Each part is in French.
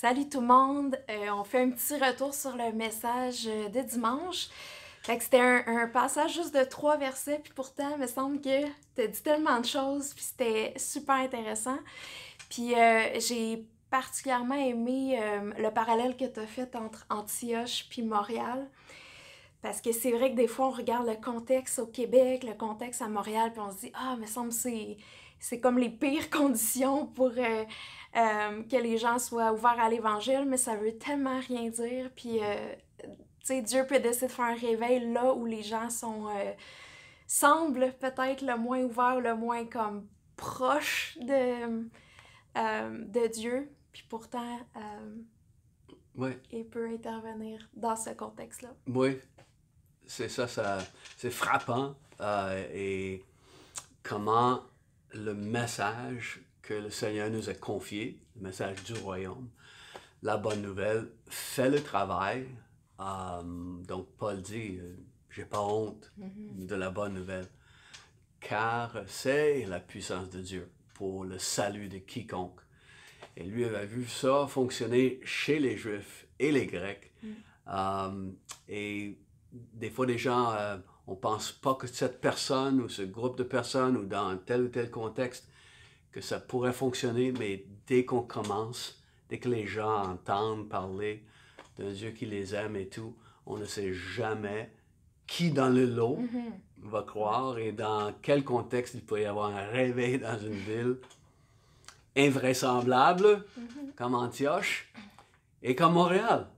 Salut tout le monde! Euh, on fait un petit retour sur le message euh, de dimanche. c'était un, passage juste de trois versets, puis pourtant, il me semble que as dit tellement de choses, puis c'était super intéressant. Puis euh, j'ai particulièrement aimé le parallèle que tu as fait entre Antioche puis Montréal. Parce que c'est vrai que des fois, on regarde le contexte au Québec, le contexte à Montréal, puis on se dit « Ah, me semble c'est c'est comme les pires conditions pour euh, que les gens soient ouverts à l'Évangile, mais ça veut tellement rien dire. Puis, euh, tu sais, Dieu peut décider de faire un réveil là où les gens sont, euh, semblent peut-être le moins ouverts, le moins comme proches de, de Dieu. Puis pourtant, il peut intervenir dans ce contexte-là. Oui, c'est ça, ça c'est frappant. et comment le message que le Seigneur nous a confié, le message du royaume, la bonne nouvelle, fait le travail. Euh, donc Paul dit, euh, j'ai pas honte mhm. de la bonne nouvelle, car c'est la puissance de Dieu pour le salut de quiconque. Et lui avait vu ça fonctionner chez les Juifs et les Grecs. Mhm. Euh, et des fois, des gens, on pense pas que cette personne ou ce groupe de personnes ou dans tel ou tel contexte que ça pourrait fonctionner, mais dès qu'on commence, dès que les gens entendent parler d'un Dieu qui les aime et tout, on ne sait jamais qui dans le lot mm-hmm. va croire et dans quel contexte il pourrait y avoir un réveil dans une ville invraisemblable, mm-hmm. comme Antioche et comme Montréal.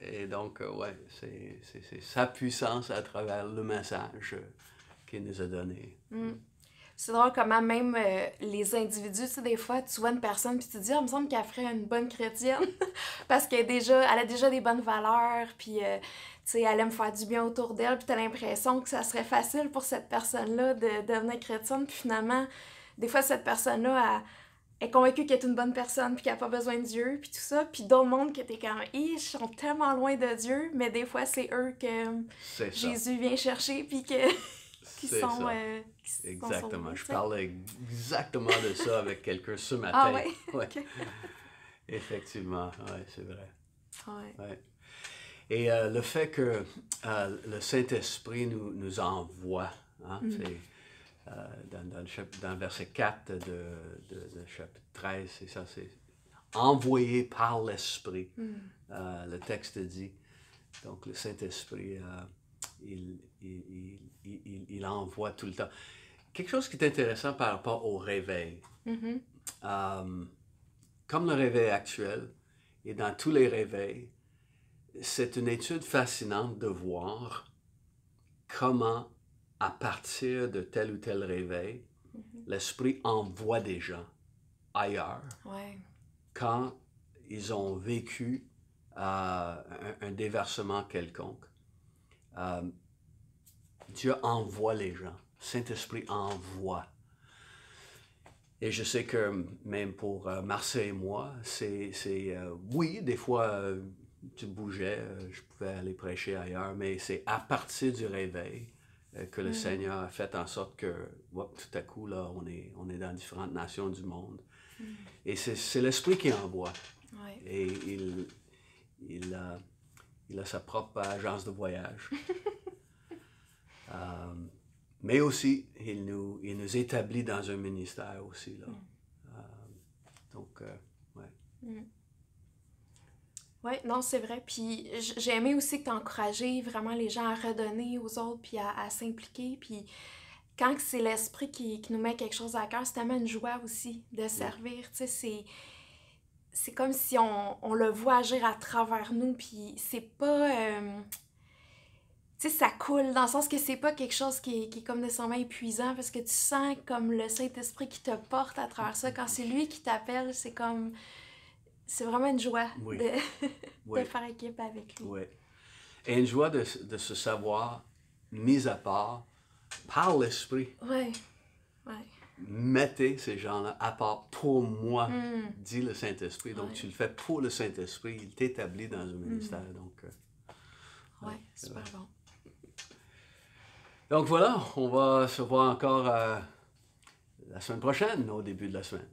Et donc, euh, ouais, c'est sa puissance à travers le message euh, qu'il nous a donné. Mm. C'est drôle comment même euh, les individus, tu sais, des fois, tu vois une personne puis tu te dis, ah, il me semble qu'elle ferait une bonne chrétienne parce qu'elle déjà, a déjà des bonnes valeurs, puis euh, tu sais, elle aime faire du bien autour d'elle, puis tu as l'impression que ça serait facile pour cette personne-là de, devenir chrétienne, puis finalement, des fois, cette personne-là, est convaincue qu'elle est une bonne personne, puis qu'elle n'a pas besoin de Dieu, puis tout ça, puis d'autres mondes qui étaient comme, ils sont tellement loin de Dieu, mais des fois, c'est eux que Jésus vient chercher, puis que. Euh, qui sont. exactement. je parlais exactement de ça avec quelqu'un ce ah matin. Ah oui? Effectivement, oui, c'est vrai. Ouais. Et euh, le fait que euh, le Saint-Esprit nous, nous envoie, hein, mm. c'est, dans, dans, le dans, verset 4 de, de, chapitre 13, c'est ça, c'est envoyé par l'Esprit. Mm. le texte dit, donc le Saint-Esprit il, il, envoie tout le temps. Quelque chose qui est intéressant par rapport au réveil. Mm-hmm. Euh, comme le réveil actuel, et dans tous les réveils, c'est une étude fascinante de voir comment, à partir de tel ou tel réveil, mm-hmm. l'esprit envoie des gens ailleurs quand ils ont vécu euh, un déversement quelconque. Euh, Dieu envoie les gens. Saint-Esprit envoie. Et je sais que même pour euh, Marseille et moi, c'est... Euh, oui, des fois, tu bougeais, je pouvais aller prêcher ailleurs, mais c'est à partir du réveil que le mm-hmm. Seigneur a fait en sorte que, tout à coup, là, on est, dans différentes nations du monde. Mm-hmm. Et c'est l'Esprit qui envoie. Et il... il il a sa propre agence de voyage. Euh, mais aussi, il nous, nous établit dans un ministère aussi. Là. Mm. Euh, donc, euh, ouais. Mm. ouais. Oui, non, c'est vrai. Puis j'ai aimé aussi que tu vraiment les gens à redonner aux autres, puis à, s'impliquer. Puis quand c'est l'esprit qui, nous met quelque chose à cœur, c'est tellement une joie aussi de servir. Tu sais, c'est c'est comme si on, le voit agir à travers nous, puis c'est pas. Euh, tu sais, ça coule, dans le sens que c'est pas quelque chose qui est, comme de comme main épuisant, parce que tu sens comme le Saint-Esprit qui te porte à travers ça. Quand c'est lui qui t'appelle, c'est comme. C'est vraiment une joie De, faire équipe avec lui. Oui. Et une joie de, de se savoir mis à part par l'Esprit. Oui mettez ces gens-là à part pour moi, mm. dit le Saint-Esprit. Donc, tu le fais pour le Saint-Esprit. Il t'établit dans un mm. ministère. Donc, euh, ouais, super bon. Donc voilà, on va se voir encore euh, la semaine prochaine, au début de la semaine.